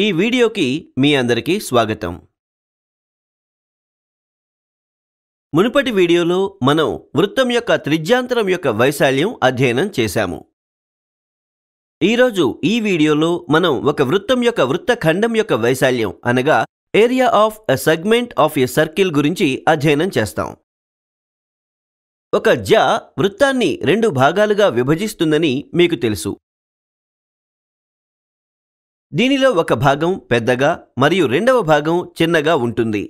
ఈ వీడియోకి మీ అందరికీ స్వాగతం మునుపటి వీడియోలో మనం వృత్తం యొక్క త్రిజ్యాంతరం యొక్క వైశాల్యం అధ్యయనం చేశాము ఈరోజు ఈ వీడియోలో మనం ఒక వృత్తం యొక్క వృత్త ఖండం యొక్క వైశాల్యం అనగా area of a segment of a circle గురించి అధ్యయనం చేస్తాం ఒక జ వృత్తాన్ని రెండు భాగాలుగా విభజిస్తుందని మీకు తెలుసు దీనిలో ఒక భాగం పెద్దగా మరియు రెండవ భాగం చిన్నగా ఉంటుంది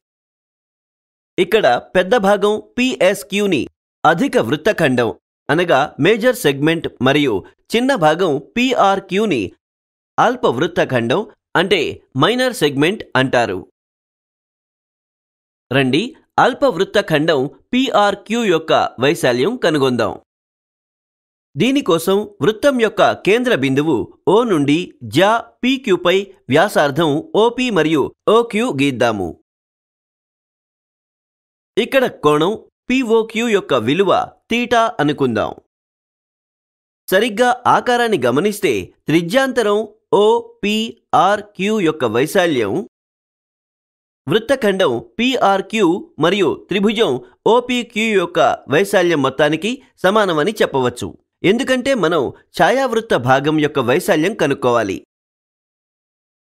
ఇక్కడ పెద్ద భాగం పిఎస్క్యూని అధిక వృత్తఖండం అనగా మేజర్ సెగ్మెంట్ మరియు చిన్న భాగం పిఆర్క్యూని అల్ప వృత్తఖండం అంటే మైనర్ సెగ్మెంట్ అంటారు రండి అల్ప వృత్తఖండం పిఆర్క్యూ యొక్క వైశాల్యం కనుగొందాం దీనికోసం వృత్తం యొక్క కేంద్ర బిందువు ఓ నుండి జా పీక్యూపై వ్యాసార్థం ఓపి మరియు ఓక్యూ గీద్దాము ఇక్కడ కోణం పిఓక్యూ యొక్క విలువ తీటా అనుకుందాం సరిగ్గా ఆకారాన్ని గమనిస్తే త్రిజ్యాంతరం ఓపిఆర్క్యూ యొక్క వైశాల్యం వృత్తఖండం పీఆర్క్యూ మరియు త్రిభుజం ఓపీక్యూ యొక్క వైశాల్యం మొత్తానికి సమానమని చెప్పవచ్చు ఎందుకంటే మనం ఛాయావృత్త భాగం యొక్క వైశాల్యం కనుక్కోవాలి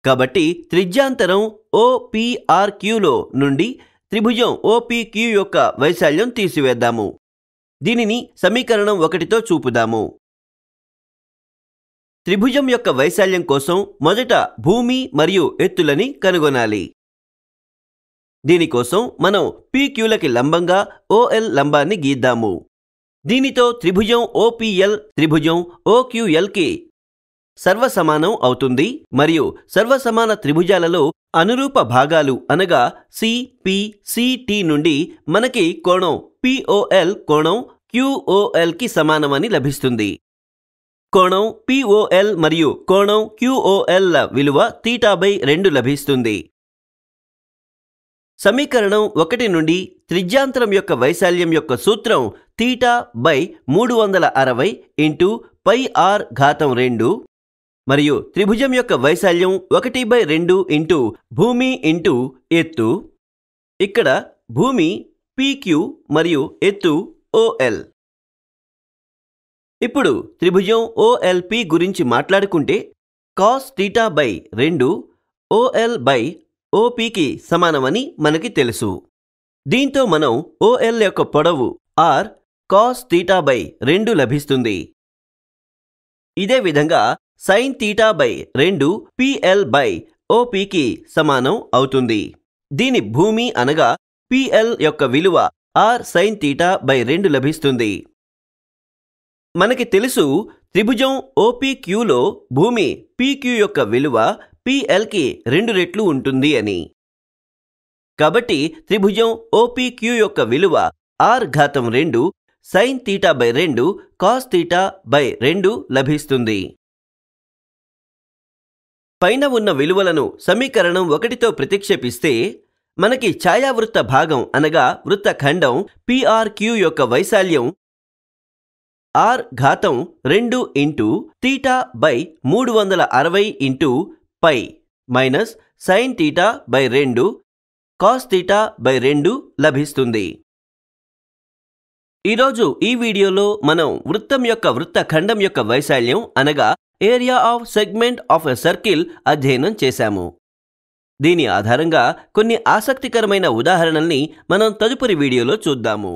కాబట్టి త్రిజ్యాంతరం ఓపిఆర్క్యూలో నుండి త్రిభుజం ఓపిక్యూ యొక్క వైశాల్యం తీసివేద్దాము దీనిని సమీకరణం ఒకటితో చూపుదాము త్రిభుజం యొక్క వైశాల్యం కోసం మొదట భూమి మరియు ఎత్తులని కనుగొనాలి దీనికోసం మనం పీక్యూలకి లంబంగా ఓఎల్ లంబాన్ని గీద్దాము దీనితో త్రిభుజం ఓపిఎల్ త్రిభుజం ఓక్యూఎల్కి సర్వసమానం అవుతుంది మరియు సర్వసమాన త్రిభుజాలలో అనురూప భాగాలు అనగా సిపిసిటి నుండి మనకి కోణం పిఓఎల్ కోణం క్యూఓఎల్కి సమానమని లభిస్తుంది కోణం పిఓఎల్ మరియు కోణం క్యూఓఎల్ విలువ తీటాబై రెండు లభిస్తుంది సమీకరణం ఒకటి నుండి త్రిజ్యాంతరం యొక్క వైశాల్యం యొక్క సూత్రం తీటా బై మూడు వందల అరవై ఇంటూ పై ఆర్ ఘాతం రెండు మరియు త్రిభుజం యొక్క వైశాల్యం ఒకటి బై రెండు ఇంటూ భూమి ఇంటూ ఎత్తు ఇక్కడ భూమి పీక్యూ మరియు ఎత్తు ఓఎల్ ఇప్పుడు త్రిభుజం ఓఎల్పి గురించి మాట్లాడుకుంటే కాస్ తీటా బై రెండు ఓఎల్ బై ఓపీకి సమానమని మనకి తెలుసు దీంతో మనం ఓఎల్ యొక్క పొడవు ఆర్ కాస్ తీటా బై రెండు లభిస్తుంది ఇదే విధంగా సైన్ తీటా బై రెండు పిఎల్ బై ఓపీకి సమానం అవుతుంది దీని భూమి అనగా పిఎల్ యొక్క విలువ ఆర్ సైన్ తీటా బై రెండు లభిస్తుంది మనకి తెలుసు త్రిభుజం ఓపీక్యూలో భూమి పీక్యూ యొక్క విలువ పిఎల్కి రెండు రెట్లు ఉంటుంది అని కాబట్టి త్రిభుజం ఓపీక్యూ యొక్క విలువ ఆర్ ఘాతం రెండు సైన్ తీటా బై రెండు కాస్ తీటా బై రెండు లభిస్తుంది పైన ఉన్న విలువలను సమీకరణం ఒకటితో ప్రతిక్షేపిస్తే మనకి ఛాయావృత్త భాగం అనగా వృత్త ఖండం పిఆర్క్యూ యొక్క వైశాల్యం ఆర్ ఘాతం రెండు ఇంటూ తీటా బై మూడు వందల అరవై into pi minus sine theta by రెండు కాస్ థీటా బై రెండు లభిస్తుంది ఈరోజు ఈ వీడియోలో మనం వృత్తం యొక్క వృత్త ఖండం యొక్క వైశాల్యం అనగా area of segment of a circle అధ్యయనం చేశాము దీని ఆధారంగా కొన్ని ఆసక్తికరమైన ఉదాహరణల్ని మనం తదుపరి వీడియోలో చూద్దాము